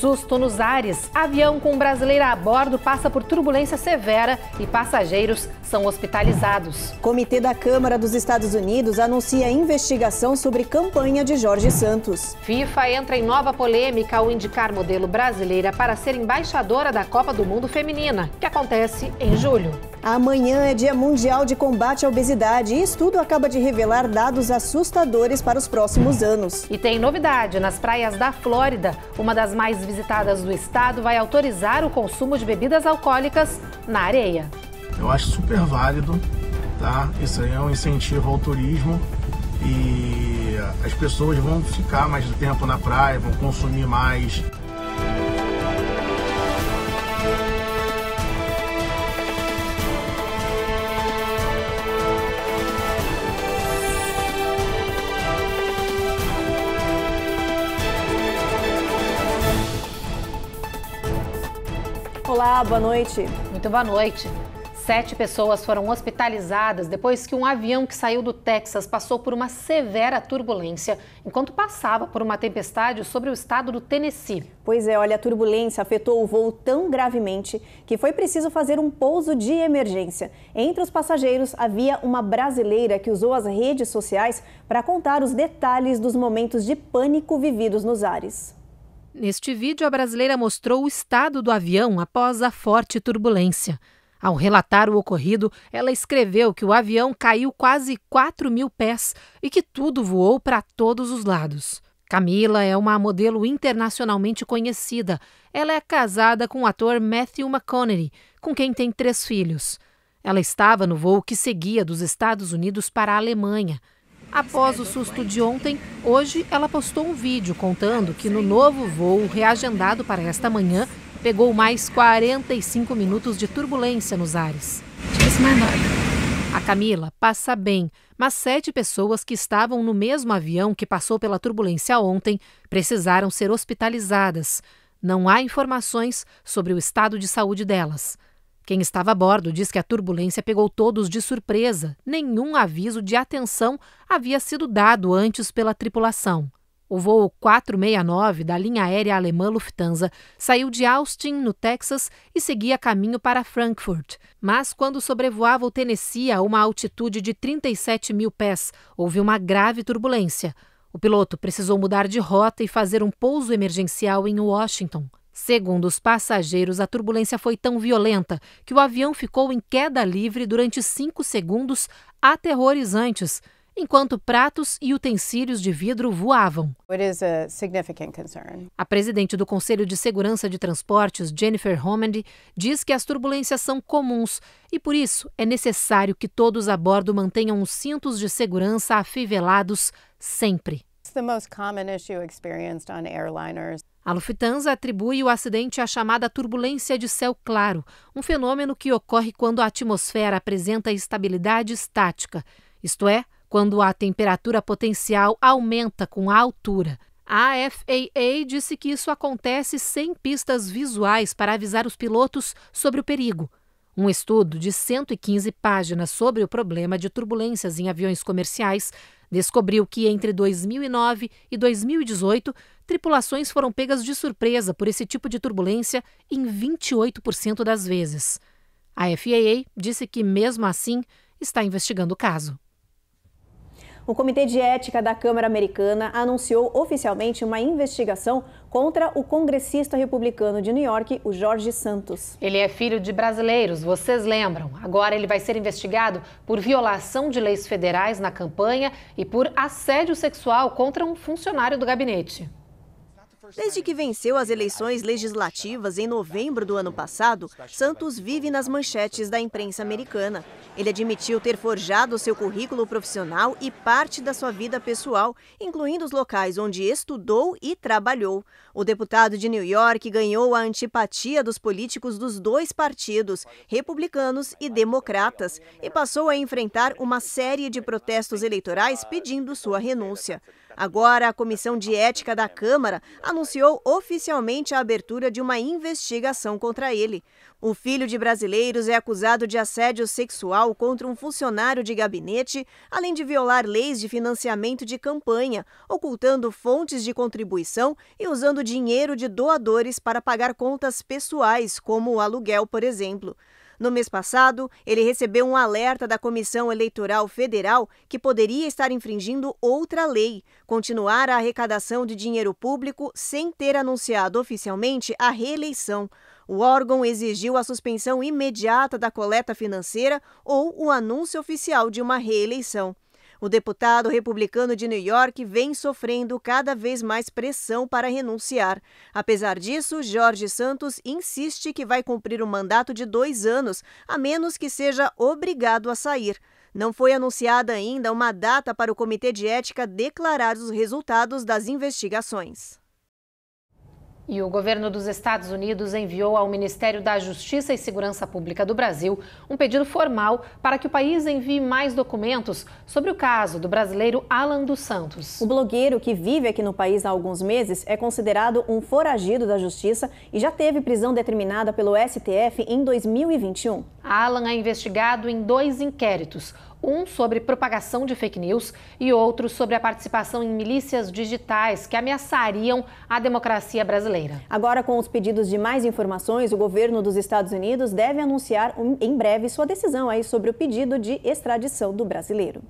Susto nos ares. Avião com brasileira a bordo passa por turbulência severa e passageiros são hospitalizados. Comitê da Câmara dos Estados Unidos anuncia investigação sobre campanha de Jorge Santos. FIFA entra em nova polêmica ao indicar modelo brasileira para ser embaixadora da Copa do Mundo Feminina, que acontece em julho. Amanhã é Dia Mundial de Combate à Obesidade e estudo acaba de revelar dados assustadores para os próximos anos. E tem novidade nas praias da Flórida, uma das mais visitadas do estado vai autorizar o consumo de bebidas alcoólicas na areia. Eu acho super válido, tá? Isso aí é um incentivo ao turismo e as pessoas vão ficar mais tempo na praia, vão consumir mais. Olá, boa noite. Muito boa noite. Sete pessoas foram hospitalizadas depois que um avião que saiu do Texas passou por uma severa turbulência enquanto passava por uma tempestade sobre o estado do Tennessee. Pois é, olha, a turbulência afetou o voo tão gravemente que foi preciso fazer um pouso de emergência. Entre os passageiros havia uma brasileira que usou as redes sociais para contar os detalhes dos momentos de pânico vividos nos ares. Neste vídeo, a brasileira mostrou o estado do avião após a forte turbulência. Ao relatar o ocorrido, ela escreveu que o avião caiu quase 4 mil pés e que tudo voou para todos os lados. Camila é uma modelo internacionalmente conhecida. Ela é casada com o ator Matthew McConaughey, com quem tem três filhos. Ela estava no voo que seguia dos Estados Unidos para a Alemanha. Após o susto de ontem, hoje ela postou um vídeo contando que no novo voo reagendado para esta manhã, pegou mais 45 minutos de turbulência nos ares. A Camila passa bem, mas sete pessoas que estavam no mesmo avião que passou pela turbulência ontem precisaram ser hospitalizadas. Não há informações sobre o estado de saúde delas. Quem estava a bordo diz que a turbulência pegou todos de surpresa. Nenhum aviso de atenção havia sido dado antes pela tripulação. O voo 469 da linha aérea alemã Lufthansa saiu de Austin, no Texas, e seguia caminho para Frankfurt. Mas quando sobrevoava o Tennessee a uma altitude de 37 mil pés, houve uma grave turbulência. O piloto precisou mudar de rota e fazer um pouso emergencial em Washington. Segundo os passageiros, a turbulência foi tão violenta que o avião ficou em queda livre durante cinco segundos aterrorizantes, enquanto pratos e utensílios de vidro voavam. A presidente do Conselho de Segurança de Transportes, Jennifer Homendy, diz que as turbulências são comuns e, por isso, é necessário que todos a bordo mantenham os cintos de segurança afivelados sempre. It's the most common issue experienced on airliners. A Lufthansa atribui o acidente à chamada turbulência de céu claro, um fenômeno que ocorre quando a atmosfera apresenta estabilidade estática, isto é, quando a temperatura potencial aumenta com a altura. A FAA disse que isso acontece sem pistas visuais para avisar os pilotos sobre o perigo. Um estudo de 115 páginas sobre o problema de turbulências em aviões comerciais descobriu que entre 2009 e 2018, tripulações foram pegas de surpresa por esse tipo de turbulência em 28% das vezes. A FAA disse que, mesmo assim, está investigando o caso o Comitê de Ética da Câmara Americana anunciou oficialmente uma investigação contra o congressista republicano de New York, o Jorge Santos. Ele é filho de brasileiros, vocês lembram. Agora ele vai ser investigado por violação de leis federais na campanha e por assédio sexual contra um funcionário do gabinete. Desde que venceu as eleições legislativas em novembro do ano passado, Santos vive nas manchetes da imprensa americana. Ele admitiu ter forjado seu currículo profissional e parte da sua vida pessoal, incluindo os locais onde estudou e trabalhou. O deputado de New York ganhou a antipatia dos políticos dos dois partidos, republicanos e democratas, e passou a enfrentar uma série de protestos eleitorais pedindo sua renúncia. Agora, a Comissão de Ética da Câmara anunciou oficialmente a abertura de uma investigação contra ele. O filho de brasileiros é acusado de assédio sexual contra um funcionário de gabinete, além de violar leis de financiamento de campanha, ocultando fontes de contribuição e usando dinheiro de doadores para pagar contas pessoais, como o aluguel, por exemplo. No mês passado, ele recebeu um alerta da Comissão Eleitoral Federal que poderia estar infringindo outra lei, continuar a arrecadação de dinheiro público sem ter anunciado oficialmente a reeleição. O órgão exigiu a suspensão imediata da coleta financeira ou o anúncio oficial de uma reeleição. O deputado republicano de New York vem sofrendo cada vez mais pressão para renunciar. Apesar disso, Jorge Santos insiste que vai cumprir um mandato de dois anos, a menos que seja obrigado a sair. Não foi anunciada ainda uma data para o Comitê de Ética declarar os resultados das investigações. E o governo dos Estados Unidos enviou ao Ministério da Justiça e Segurança Pública do Brasil um pedido formal para que o país envie mais documentos sobre o caso do brasileiro Alan dos Santos. O blogueiro que vive aqui no país há alguns meses é considerado um foragido da justiça e já teve prisão determinada pelo STF em 2021. Alan é investigado em dois inquéritos um sobre propagação de fake news e outro sobre a participação em milícias digitais que ameaçariam a democracia brasileira. Agora, com os pedidos de mais informações, o governo dos Estados Unidos deve anunciar em breve sua decisão aí sobre o pedido de extradição do brasileiro.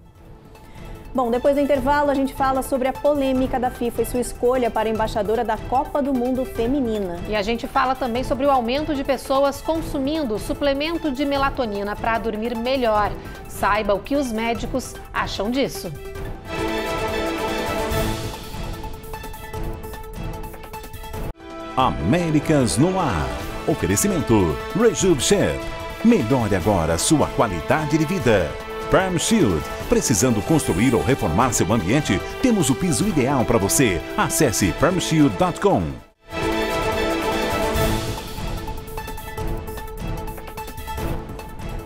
Bom, depois do intervalo a gente fala sobre a polêmica da FIFA e sua escolha para embaixadora da Copa do Mundo Feminina. E a gente fala também sobre o aumento de pessoas consumindo suplemento de melatonina para dormir melhor. Saiba o que os médicos acham disso. Américas no ar. Oferecimento Rejuve Chef. Melhore agora sua qualidade de vida. Prime Shield. Precisando construir ou reformar seu ambiente? Temos o piso ideal para você. Acesse permshield.com.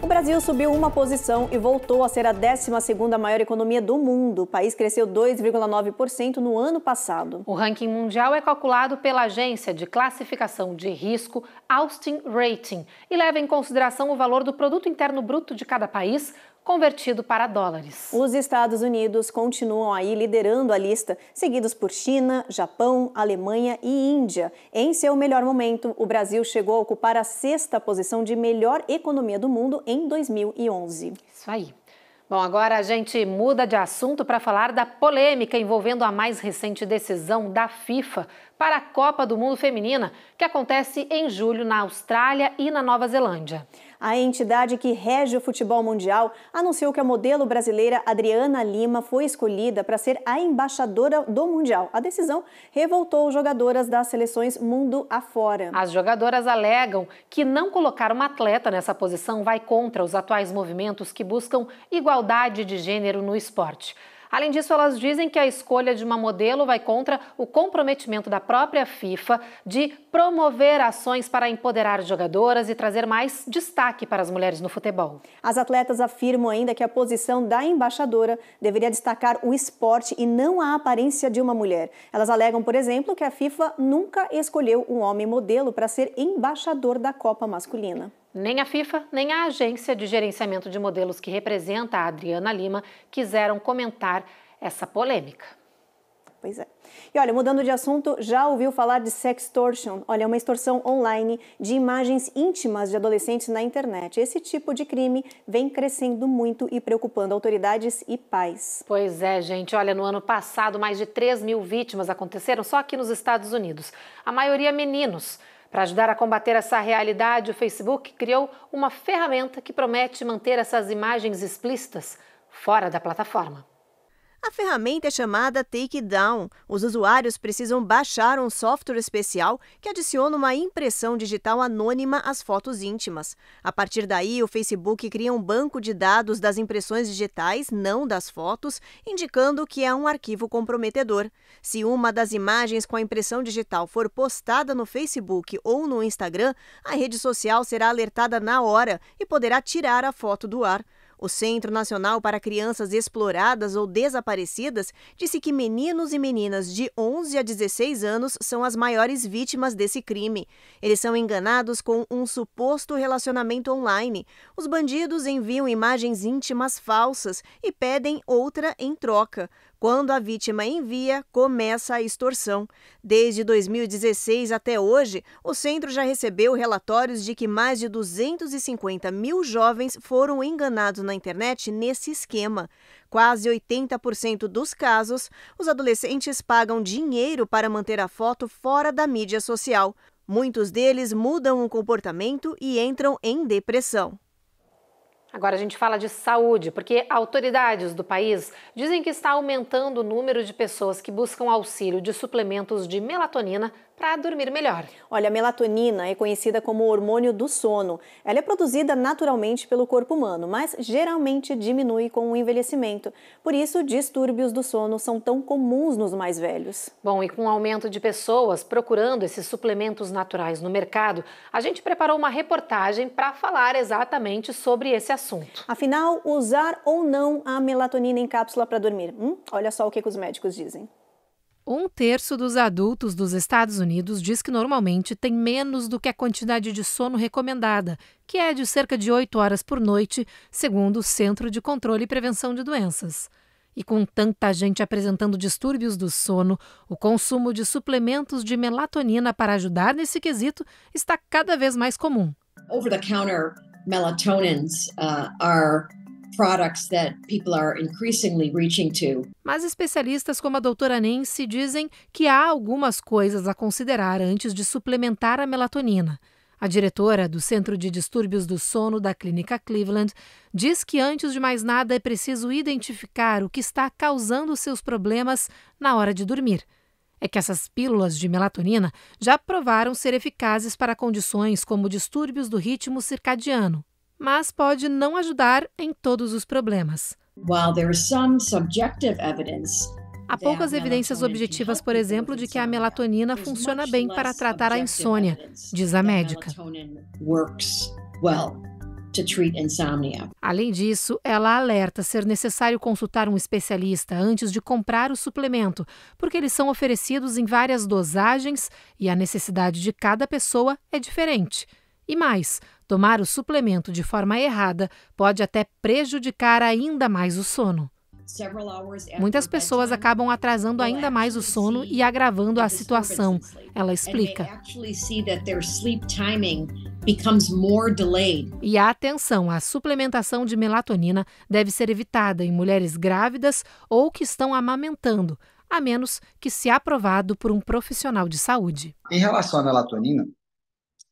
O Brasil subiu uma posição e voltou a ser a 12ª maior economia do mundo. O país cresceu 2,9% no ano passado. O ranking mundial é calculado pela agência de classificação de risco Austin Rating e leva em consideração o valor do produto interno bruto de cada país convertido para dólares. Os Estados Unidos continuam aí liderando a lista, seguidos por China, Japão, Alemanha e Índia. Em seu melhor momento, o Brasil chegou a ocupar a sexta posição de melhor economia do mundo em 2011. Isso aí. Bom, agora a gente muda de assunto para falar da polêmica envolvendo a mais recente decisão da FIFA para a Copa do Mundo Feminina, que acontece em julho na Austrália e na Nova Zelândia. A entidade que rege o futebol mundial anunciou que a modelo brasileira Adriana Lima foi escolhida para ser a embaixadora do Mundial. A decisão revoltou jogadoras das seleções mundo afora. As jogadoras alegam que não colocar uma atleta nessa posição vai contra os atuais movimentos que buscam igualdade de gênero no esporte. Além disso, elas dizem que a escolha de uma modelo vai contra o comprometimento da própria FIFA de promover ações para empoderar jogadoras e trazer mais destaque para as mulheres no futebol. As atletas afirmam ainda que a posição da embaixadora deveria destacar o esporte e não a aparência de uma mulher. Elas alegam, por exemplo, que a FIFA nunca escolheu um homem modelo para ser embaixador da Copa Masculina. Nem a FIFA, nem a Agência de Gerenciamento de Modelos que representa a Adriana Lima quiseram comentar essa polêmica. Pois é. E olha, mudando de assunto, já ouviu falar de sextortion? Olha, é uma extorsão online de imagens íntimas de adolescentes na internet. Esse tipo de crime vem crescendo muito e preocupando autoridades e pais. Pois é, gente. Olha, no ano passado, mais de 3 mil vítimas aconteceram só aqui nos Estados Unidos. A maioria meninos. Para ajudar a combater essa realidade, o Facebook criou uma ferramenta que promete manter essas imagens explícitas fora da plataforma. A ferramenta é chamada Takedown. Os usuários precisam baixar um software especial que adiciona uma impressão digital anônima às fotos íntimas. A partir daí, o Facebook cria um banco de dados das impressões digitais, não das fotos, indicando que é um arquivo comprometedor. Se uma das imagens com a impressão digital for postada no Facebook ou no Instagram, a rede social será alertada na hora e poderá tirar a foto do ar. O Centro Nacional para Crianças Exploradas ou Desaparecidas disse que meninos e meninas de 11 a 16 anos são as maiores vítimas desse crime. Eles são enganados com um suposto relacionamento online. Os bandidos enviam imagens íntimas falsas e pedem outra em troca. Quando a vítima envia, começa a extorsão. Desde 2016 até hoje, o centro já recebeu relatórios de que mais de 250 mil jovens foram enganados na internet nesse esquema. Quase 80% dos casos, os adolescentes pagam dinheiro para manter a foto fora da mídia social. Muitos deles mudam o comportamento e entram em depressão. Agora a gente fala de saúde, porque autoridades do país dizem que está aumentando o número de pessoas que buscam auxílio de suplementos de melatonina para dormir melhor. Olha, a melatonina é conhecida como hormônio do sono. Ela é produzida naturalmente pelo corpo humano, mas geralmente diminui com o envelhecimento. Por isso, distúrbios do sono são tão comuns nos mais velhos. Bom, e com o aumento de pessoas procurando esses suplementos naturais no mercado, a gente preparou uma reportagem para falar exatamente sobre esse assunto. Afinal, usar ou não a melatonina em cápsula para dormir? Hum? Olha só o que, que os médicos dizem. Um terço dos adultos dos Estados Unidos diz que normalmente tem menos do que a quantidade de sono recomendada, que é de cerca de 8 horas por noite, segundo o Centro de Controle e Prevenção de Doenças. E com tanta gente apresentando distúrbios do sono, o consumo de suplementos de melatonina para ajudar nesse quesito está cada vez mais comum. Over the counter melatonins uh, are products that people are increasingly reaching to. Mas especialistas como a doutora Nancy dizem que há algumas coisas a considerar antes de suplementar a melatonina. A diretora do Centro de Distúrbios do Sono da Clínica Cleveland diz que, antes de mais nada, é preciso identificar o que está causando seus problemas na hora de dormir. É que essas pílulas de melatonina já provaram ser eficazes para condições como distúrbios do ritmo circadiano, mas pode não ajudar em todos os problemas. Há poucas evidências objetivas, por exemplo, de que a melatonina funciona bem para tratar a insônia, diz a médica. Além disso, ela alerta ser necessário consultar um especialista antes de comprar o suplemento, porque eles são oferecidos em várias dosagens e a necessidade de cada pessoa é diferente. E mais, tomar o suplemento de forma errada pode até prejudicar ainda mais o sono. Muitas pessoas acabam atrasando ainda mais o sono e agravando a situação, ela explica. E a atenção à suplementação de melatonina deve ser evitada em mulheres grávidas ou que estão amamentando, a menos que se aprovado por um profissional de saúde. Em relação à melatonina,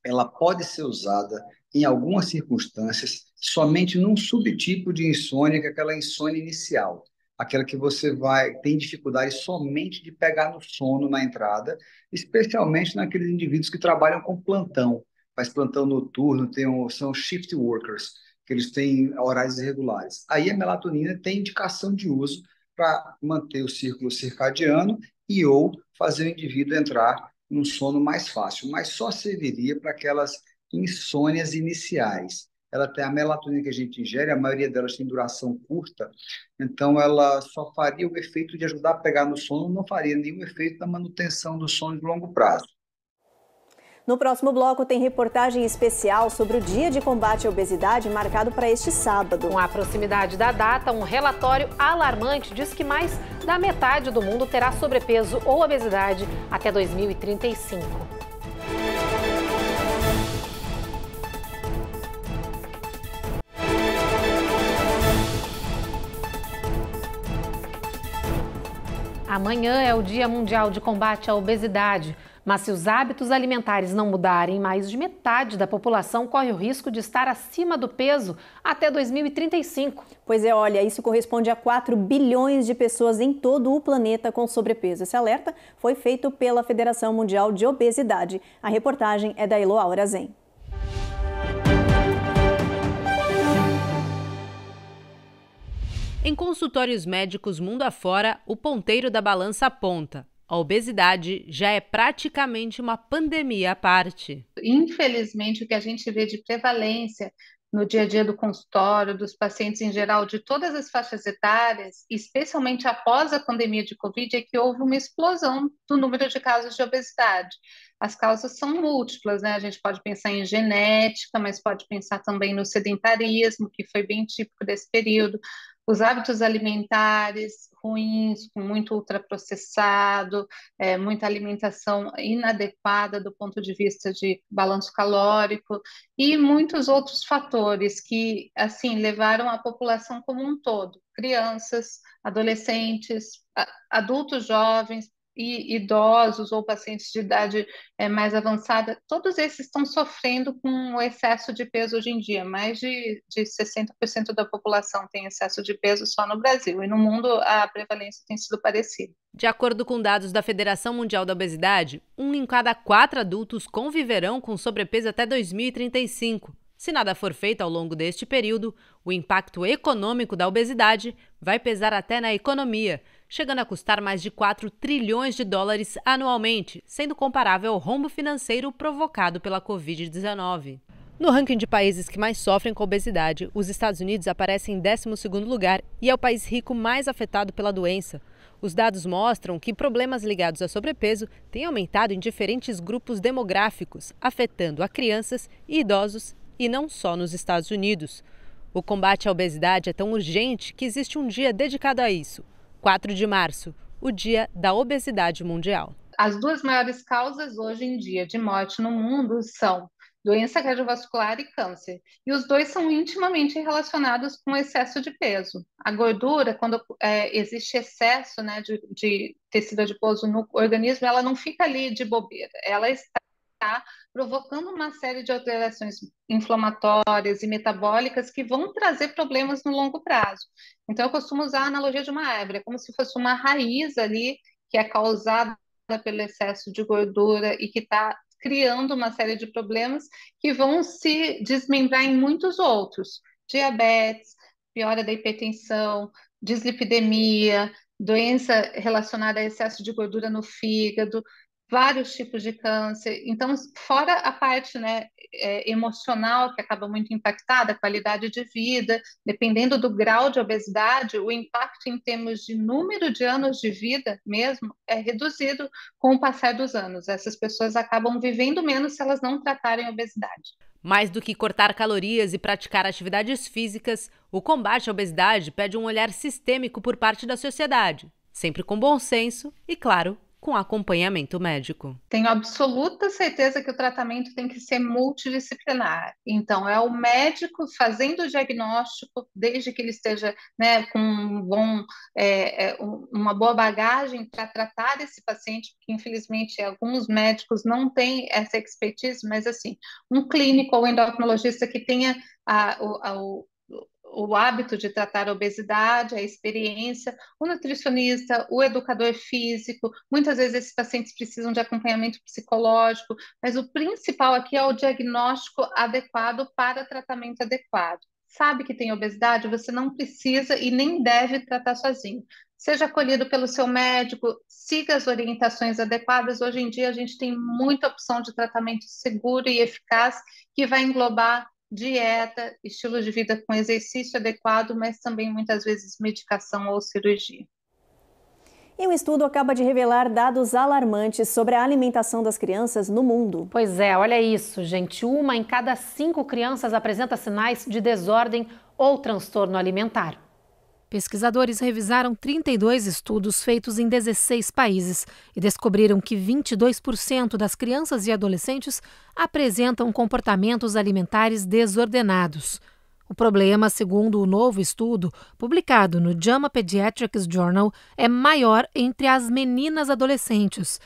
ela pode ser usada em algumas circunstâncias somente num subtipo de insônia, que é aquela insônia inicial, aquela que você vai tem dificuldade somente de pegar no sono na entrada, especialmente naqueles indivíduos que trabalham com plantão, faz plantão noturno, tem um, são shift workers, que eles têm horários irregulares. Aí a melatonina tem indicação de uso para manter o círculo circadiano e ou fazer o indivíduo entrar um sono mais fácil, mas só serviria para aquelas insônias iniciais. Ela tem a melatonina que a gente ingere, a maioria delas tem duração curta, então ela só faria o efeito de ajudar a pegar no sono, não faria nenhum efeito na manutenção do sono de longo prazo. No próximo bloco tem reportagem especial sobre o Dia de Combate à Obesidade marcado para este sábado. Com a proximidade da data, um relatório alarmante diz que mais da metade do mundo terá sobrepeso ou obesidade até 2035. Amanhã é o Dia Mundial de Combate à Obesidade, mas se os hábitos alimentares não mudarem, mais de metade da população corre o risco de estar acima do peso até 2035. Pois é, olha, isso corresponde a 4 bilhões de pessoas em todo o planeta com sobrepeso. Esse alerta foi feito pela Federação Mundial de Obesidade. A reportagem é da Elo Aurazen. Em consultórios médicos mundo afora, o ponteiro da balança aponta. A obesidade já é praticamente uma pandemia à parte. Infelizmente, o que a gente vê de prevalência no dia a dia do consultório, dos pacientes em geral, de todas as faixas etárias, especialmente após a pandemia de Covid, é que houve uma explosão do número de casos de obesidade. As causas são múltiplas, né? A gente pode pensar em genética, mas pode pensar também no sedentarismo, que foi bem típico desse período os hábitos alimentares ruins, com muito ultraprocessado, é, muita alimentação inadequada do ponto de vista de balanço calórico e muitos outros fatores que, assim, levaram a população como um todo, crianças, adolescentes, adultos jovens, e idosos ou pacientes de idade é, mais avançada, todos esses estão sofrendo com o excesso de peso hoje em dia. Mais de, de 60% da população tem excesso de peso só no Brasil, e no mundo a prevalência tem sido parecida. De acordo com dados da Federação Mundial da Obesidade, um em cada quatro adultos conviverão com sobrepeso até 2035. Se nada for feito ao longo deste período, o impacto econômico da obesidade vai pesar até na economia chegando a custar mais de 4 trilhões de dólares anualmente, sendo comparável ao rombo financeiro provocado pela Covid-19. No ranking de países que mais sofrem com obesidade, os Estados Unidos aparecem em 12º lugar e é o país rico mais afetado pela doença. Os dados mostram que problemas ligados a sobrepeso têm aumentado em diferentes grupos demográficos, afetando a crianças e idosos e não só nos Estados Unidos. O combate à obesidade é tão urgente que existe um dia dedicado a isso, 4 de março, o Dia da Obesidade Mundial. As duas maiores causas hoje em dia de morte no mundo são doença cardiovascular e câncer. E os dois são intimamente relacionados com o excesso de peso. A gordura, quando é, existe excesso né, de, de tecido adiposo no organismo, ela não fica ali de bobeira, ela está está provocando uma série de alterações inflamatórias e metabólicas que vão trazer problemas no longo prazo. Então, eu costumo usar a analogia de uma árvore, é como se fosse uma raiz ali que é causada pelo excesso de gordura e que está criando uma série de problemas que vão se desmembrar em muitos outros: diabetes, piora da hipertensão, dislipidemia, doença relacionada a excesso de gordura no fígado vários tipos de câncer. Então, fora a parte né, é, emocional, que acaba muito impactada, a qualidade de vida, dependendo do grau de obesidade, o impacto em termos de número de anos de vida mesmo é reduzido com o passar dos anos. Essas pessoas acabam vivendo menos se elas não tratarem obesidade. Mais do que cortar calorias e praticar atividades físicas, o combate à obesidade pede um olhar sistêmico por parte da sociedade, sempre com bom senso e, claro, com acompanhamento médico. Tenho absoluta certeza que o tratamento tem que ser multidisciplinar. Então, é o médico fazendo o diagnóstico, desde que ele esteja né, com um bom, é, é uma boa bagagem para tratar esse paciente, porque infelizmente alguns médicos não têm essa expertise, mas assim, um clínico ou endocrinologista que tenha a, a, o, o hábito de tratar a obesidade, a experiência, o nutricionista, o educador físico. Muitas vezes esses pacientes precisam de acompanhamento psicológico, mas o principal aqui é o diagnóstico adequado para tratamento adequado. Sabe que tem obesidade, você não precisa e nem deve tratar sozinho. Seja acolhido pelo seu médico, siga as orientações adequadas. Hoje em dia, a gente tem muita opção de tratamento seguro e eficaz que vai englobar dieta, estilo de vida com exercício adequado, mas também muitas vezes medicação ou cirurgia. E um estudo acaba de revelar dados alarmantes sobre a alimentação das crianças no mundo. Pois é, olha isso, gente. Uma em cada cinco crianças apresenta sinais de desordem ou transtorno alimentar. Pesquisadores revisaram 32 estudos feitos em 16 países e descobriram que 22% das crianças e adolescentes apresentam comportamentos alimentares desordenados. O problema, segundo o novo estudo, publicado no JAMA Pediatrics Journal, é maior entre as meninas adolescentes.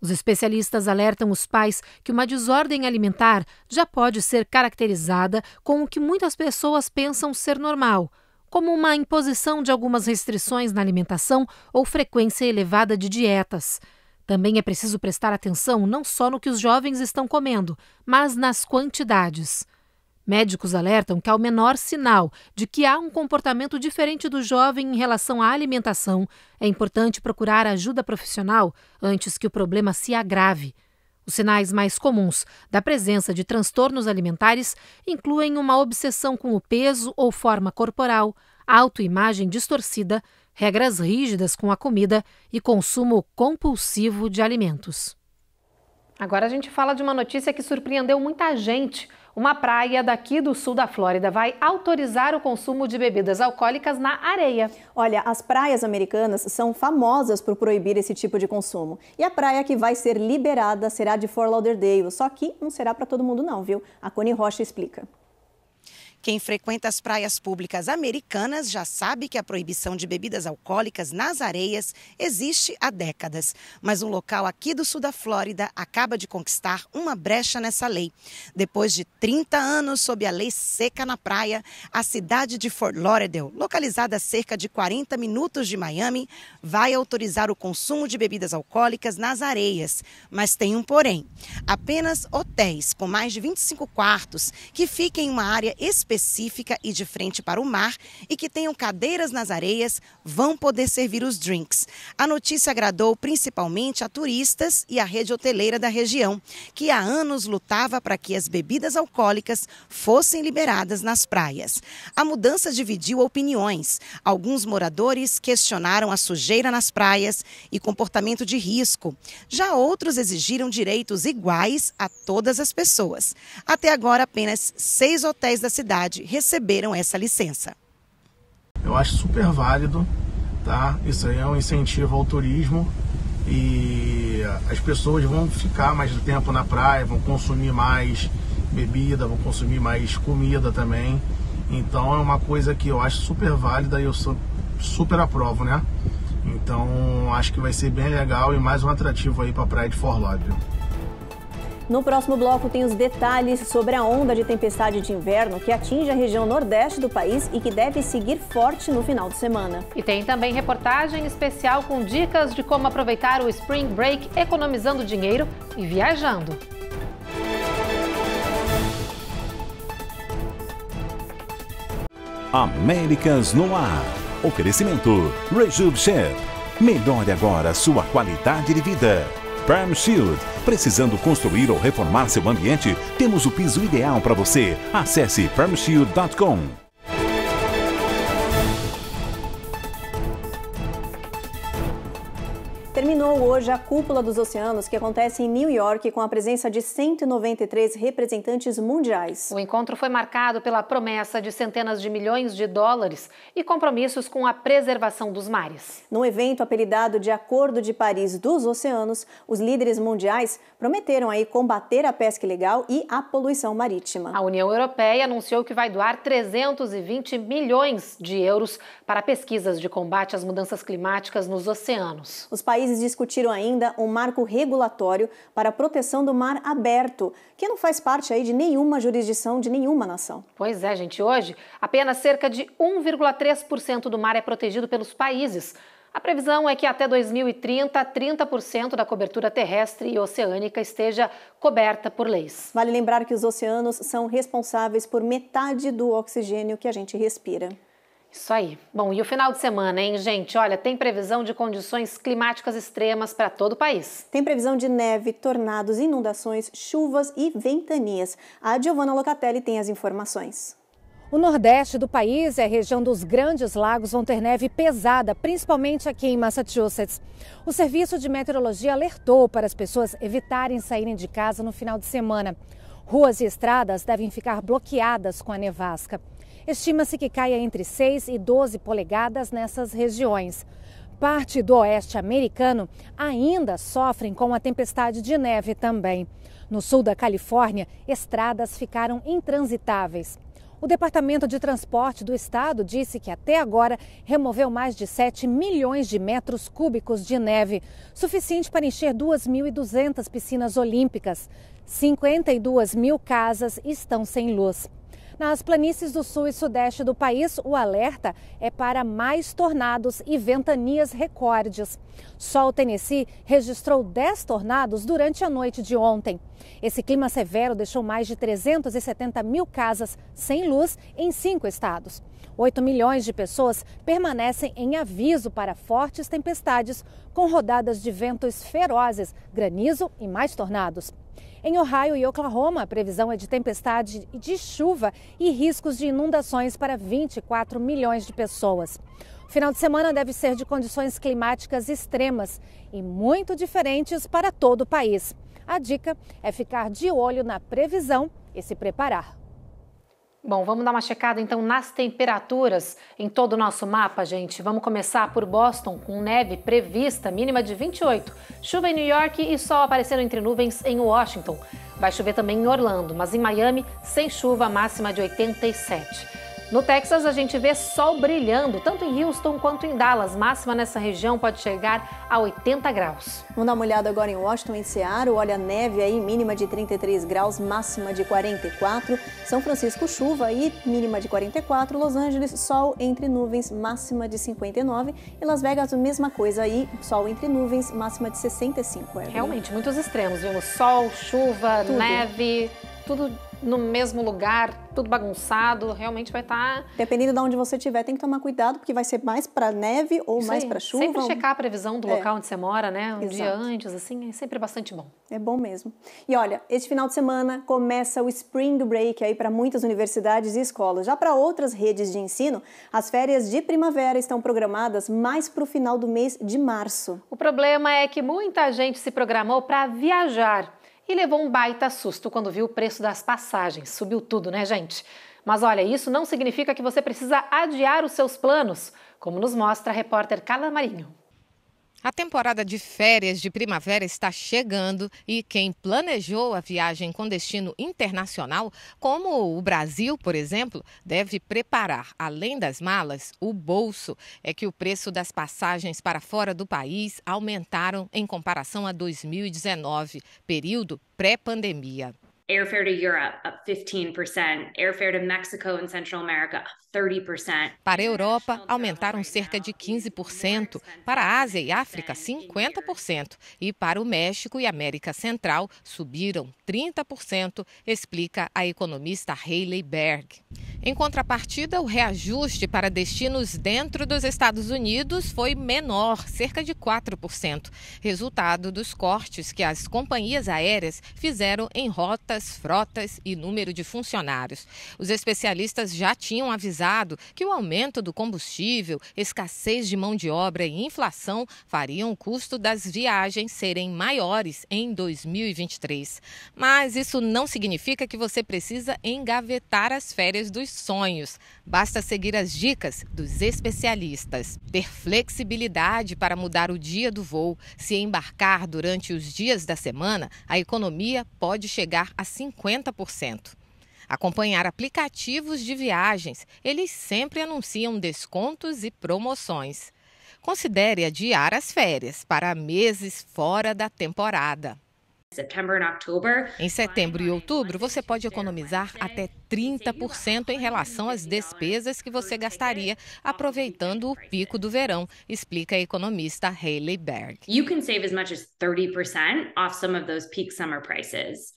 Os especialistas alertam os pais que uma desordem alimentar já pode ser caracterizada com o que muitas pessoas pensam ser normal – como uma imposição de algumas restrições na alimentação ou frequência elevada de dietas. Também é preciso prestar atenção não só no que os jovens estão comendo, mas nas quantidades. Médicos alertam que ao menor sinal de que há um comportamento diferente do jovem em relação à alimentação, é importante procurar ajuda profissional antes que o problema se agrave. Os sinais mais comuns da presença de transtornos alimentares incluem uma obsessão com o peso ou forma corporal, autoimagem distorcida, regras rígidas com a comida e consumo compulsivo de alimentos. Agora a gente fala de uma notícia que surpreendeu muita gente uma praia daqui do sul da Flórida vai autorizar o consumo de bebidas alcoólicas na areia. Olha, as praias americanas são famosas por proibir esse tipo de consumo. E a praia que vai ser liberada será de Fort Lauderdale, só que não será para todo mundo não, viu? A Coney Rocha explica. Quem frequenta as praias públicas americanas já sabe que a proibição de bebidas alcoólicas nas areias existe há décadas, mas um local aqui do sul da Flórida acaba de conquistar uma brecha nessa lei. Depois de 30 anos sob a lei seca na praia, a cidade de Fort Lauderdale, localizada a cerca de 40 minutos de Miami, vai autorizar o consumo de bebidas alcoólicas nas areias, mas tem um porém. Apenas hotéis com mais de 25 quartos que fiquem em uma área específica específica e de frente para o mar e que tenham cadeiras nas areias vão poder servir os drinks. A notícia agradou principalmente a turistas e a rede hoteleira da região, que há anos lutava para que as bebidas alcoólicas fossem liberadas nas praias. A mudança dividiu opiniões. Alguns moradores questionaram a sujeira nas praias e comportamento de risco. Já outros exigiram direitos iguais a todas as pessoas. Até agora, apenas seis hotéis da cidade receberam essa licença. Eu acho super válido, tá? Isso aí é um incentivo ao turismo e as pessoas vão ficar mais tempo na praia, vão consumir mais bebida, vão consumir mais comida também. Então é uma coisa que eu acho super válida e eu sou super aprovo, né? Então acho que vai ser bem legal e mais um atrativo aí para a praia de Forlóbio. No próximo bloco tem os detalhes sobre a onda de tempestade de inverno que atinge a região nordeste do país e que deve seguir forte no final de semana. E tem também reportagem especial com dicas de como aproveitar o Spring Break economizando dinheiro e viajando. Américas no ar. Oferecimento Chef. Melhore agora sua qualidade de vida. Perm Shield. Precisando construir ou reformar seu ambiente? Temos o piso ideal para você. Acesse permshield.com. Terminou hoje a Cúpula dos Oceanos, que acontece em New York, com a presença de 193 representantes mundiais. O encontro foi marcado pela promessa de centenas de milhões de dólares e compromissos com a preservação dos mares. No evento apelidado de Acordo de Paris dos Oceanos, os líderes mundiais prometeram aí combater a pesca ilegal e a poluição marítima. A União Europeia anunciou que vai doar 320 milhões de euros para pesquisas de combate às mudanças climáticas nos oceanos. Os países países discutiram ainda um marco regulatório para a proteção do mar aberto, que não faz parte aí de nenhuma jurisdição de nenhuma nação. Pois é, gente. Hoje, apenas cerca de 1,3% do mar é protegido pelos países. A previsão é que até 2030, 30% da cobertura terrestre e oceânica esteja coberta por leis. Vale lembrar que os oceanos são responsáveis por metade do oxigênio que a gente respira. Isso aí. Bom, e o final de semana, hein, gente? Olha, tem previsão de condições climáticas extremas para todo o país. Tem previsão de neve, tornados, inundações, chuvas e ventanias. A Giovana Locatelli tem as informações. O nordeste do país e é a região dos Grandes Lagos vão ter neve pesada, principalmente aqui em Massachusetts. O Serviço de Meteorologia alertou para as pessoas evitarem saírem de casa no final de semana. Ruas e estradas devem ficar bloqueadas com a nevasca. Estima-se que caia entre 6 e 12 polegadas nessas regiões. Parte do oeste americano ainda sofrem com a tempestade de neve também. No sul da Califórnia, estradas ficaram intransitáveis. O Departamento de Transporte do Estado disse que até agora removeu mais de 7 milhões de metros cúbicos de neve, suficiente para encher 2.200 piscinas olímpicas. 52 mil casas estão sem luz. Nas planícies do sul e sudeste do país, o alerta é para mais tornados e ventanias recordes. Só o Tennessee registrou 10 tornados durante a noite de ontem. Esse clima severo deixou mais de 370 mil casas sem luz em cinco estados. 8 milhões de pessoas permanecem em aviso para fortes tempestades, com rodadas de ventos ferozes, granizo e mais tornados. Em Ohio e Oklahoma, a previsão é de tempestade de chuva e riscos de inundações para 24 milhões de pessoas. O final de semana deve ser de condições climáticas extremas e muito diferentes para todo o país. A dica é ficar de olho na previsão e se preparar Bom, vamos dar uma checada então nas temperaturas em todo o nosso mapa, gente. Vamos começar por Boston, com neve prevista, mínima de 28. Chuva em New York e sol aparecendo entre nuvens em Washington. Vai chover também em Orlando, mas em Miami, sem chuva, máxima de 87. No Texas, a gente vê sol brilhando, tanto em Houston quanto em Dallas. Máxima nessa região pode chegar a 80 graus. Vamos dar uma olhada agora em Washington, em Seattle. Olha, neve aí, mínima de 33 graus, máxima de 44. São Francisco, chuva aí, mínima de 44. Los Angeles, sol entre nuvens, máxima de 59. E Las Vegas, a mesma coisa aí, sol entre nuvens, máxima de 65. É, Realmente, muitos extremos, viu? sol, chuva, Tudo. neve tudo no mesmo lugar, tudo bagunçado, realmente vai estar. Tá... Dependendo de onde você estiver, tem que tomar cuidado, porque vai ser mais para neve ou Isso mais para chuva. Sempre checar a previsão do é. local onde você mora, né? Um Exato. dia antes, assim, é sempre bastante bom. É bom mesmo. E olha, este final de semana começa o Spring Break aí para muitas universidades e escolas. Já para outras redes de ensino, as férias de primavera estão programadas mais para o final do mês de março. O problema é que muita gente se programou para viajar e levou um baita susto quando viu o preço das passagens. Subiu tudo, né, gente? Mas olha, isso não significa que você precisa adiar os seus planos, como nos mostra a repórter Carla Marinho. A temporada de férias de primavera está chegando e quem planejou a viagem com destino internacional, como o Brasil, por exemplo, deve preparar, além das malas, o bolso. É que o preço das passagens para fora do país aumentaram em comparação a 2019, período pré-pandemia. Airfare to Europe up 15%, airfare to Mexico and Central America up 30%. Para a Europa, aumentaram cerca de 15%, para a Ásia e África 50% e para o México e América Central subiram 30%, explica a economista Hayley Berg. Em contrapartida, o reajuste para destinos dentro dos Estados Unidos foi menor, cerca de 4%, resultado dos cortes que as companhias aéreas fizeram em rotas, frotas e número de funcionários. Os especialistas já tinham avisado que o aumento do combustível, escassez de mão de obra e inflação fariam o custo das viagens serem maiores em 2023. Mas isso não significa que você precisa engavetar as férias dos sonhos. Basta seguir as dicas dos especialistas. Ter flexibilidade para mudar o dia do voo. Se embarcar durante os dias da semana, a economia pode chegar a 50% acompanhar aplicativos de viagens. Eles sempre anunciam descontos e promoções. Considere adiar as férias para meses fora da temporada. Em setembro e outubro, você pode economizar até 30% em relação às despesas que você gastaria aproveitando o pico do verão, explica a economista Hayley Berg. You can save as much as 30% off some of those peak summer prices.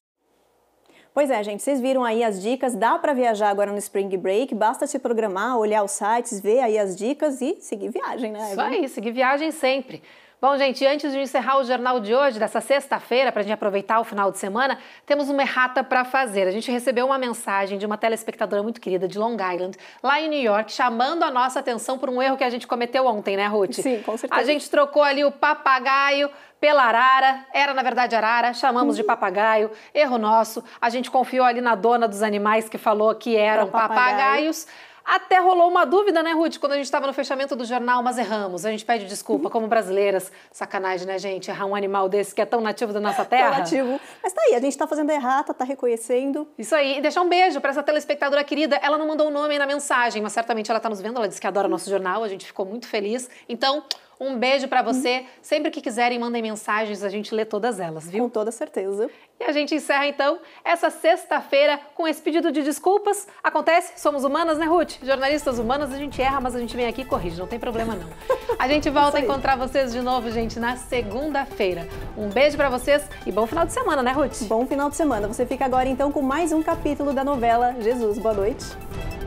Pois é, gente, vocês viram aí as dicas, dá para viajar agora no Spring Break, basta se programar, olhar os sites, ver aí as dicas e seguir viagem, né? Isso aí, seguir viagem sempre. Bom, gente, antes de encerrar o jornal de hoje, dessa sexta-feira, para a gente aproveitar o final de semana, temos uma errata para fazer. A gente recebeu uma mensagem de uma telespectadora muito querida de Long Island, lá em New York, chamando a nossa atenção por um erro que a gente cometeu ontem, né, Ruth? Sim, com certeza. A gente trocou ali o papagaio pela arara, era na verdade arara, chamamos de uhum. papagaio, erro nosso. A gente confiou ali na dona dos animais que falou que eram papagaios. papagaios. Até rolou uma dúvida, né, Ruth, quando a gente estava no fechamento do jornal, mas erramos. A gente pede desculpa como brasileiras. Sacanagem, né, gente? Errar um animal desse que é tão nativo da nossa terra. tão nativo. Mas tá aí, a gente tá fazendo errata, tá, tá reconhecendo. Isso aí. E deixar um beijo para essa telespectadora querida. Ela não mandou o nome na mensagem, mas certamente ela tá nos vendo. Ela disse que adora nosso jornal. A gente ficou muito feliz. Então, um beijo para você. Hum. Sempre que quiserem, mandem mensagens, a gente lê todas elas, viu? Com toda certeza. E a gente encerra então essa sexta-feira com esse pedido de desculpas. Acontece, somos humanas, né, Ruth? Jornalistas humanas, a gente erra, mas a gente vem aqui e corrige, não tem problema não. A gente volta a encontrar vocês de novo, gente, na segunda-feira. Um beijo para vocês e bom final de semana, né, Ruth? Bom final de semana. Você fica agora então com mais um capítulo da novela Jesus. Boa noite.